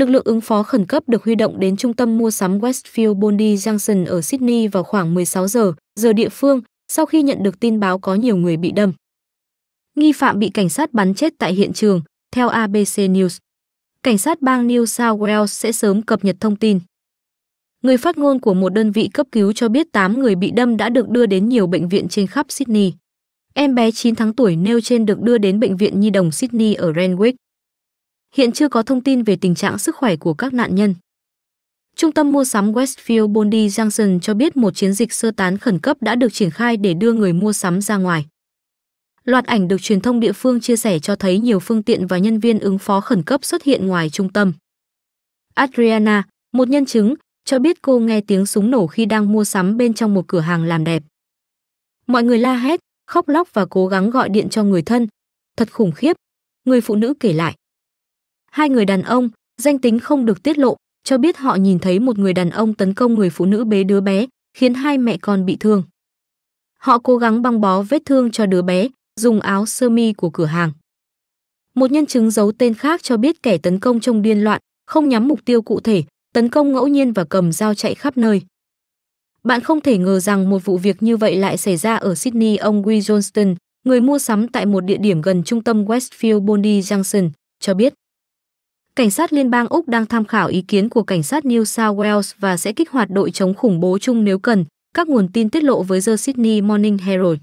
lực lượng ứng phó khẩn cấp được huy động đến trung tâm mua sắm Westfield Bondi Junction ở Sydney vào khoảng 16 giờ, giờ địa phương, sau khi nhận được tin báo có nhiều người bị đâm. Nghi phạm bị cảnh sát bắn chết tại hiện trường, theo ABC News. Cảnh sát bang New South Wales sẽ sớm cập nhật thông tin. Người phát ngôn của một đơn vị cấp cứu cho biết 8 người bị đâm đã được đưa đến nhiều bệnh viện trên khắp Sydney. Em bé 9 tháng tuổi nêu trên được đưa đến bệnh viện nhi đồng Sydney ở Renwick. Hiện chưa có thông tin về tình trạng sức khỏe của các nạn nhân. Trung tâm mua sắm Westfield Bondi Junction cho biết một chiến dịch sơ tán khẩn cấp đã được triển khai để đưa người mua sắm ra ngoài. Loạt ảnh được truyền thông địa phương chia sẻ cho thấy nhiều phương tiện và nhân viên ứng phó khẩn cấp xuất hiện ngoài trung tâm. Adriana, một nhân chứng, cho biết cô nghe tiếng súng nổ khi đang mua sắm bên trong một cửa hàng làm đẹp. Mọi người la hét, khóc lóc và cố gắng gọi điện cho người thân. Thật khủng khiếp, người phụ nữ kể lại. Hai người đàn ông, danh tính không được tiết lộ, cho biết họ nhìn thấy một người đàn ông tấn công người phụ nữ bế đứa bé, khiến hai mẹ con bị thương. Họ cố gắng băng bó vết thương cho đứa bé, dùng áo sơ mi của cửa hàng. Một nhân chứng giấu tên khác cho biết kẻ tấn công trông điên loạn, không nhắm mục tiêu cụ thể, tấn công ngẫu nhiên và cầm dao chạy khắp nơi. Bạn không thể ngờ rằng một vụ việc như vậy lại xảy ra ở Sydney ông Will Johnston, người mua sắm tại một địa điểm gần trung tâm Westfield Bondi Junction, cho biết. Cảnh sát liên bang Úc đang tham khảo ý kiến của cảnh sát New South Wales và sẽ kích hoạt đội chống khủng bố chung nếu cần, các nguồn tin tiết lộ với The Sydney Morning Herald.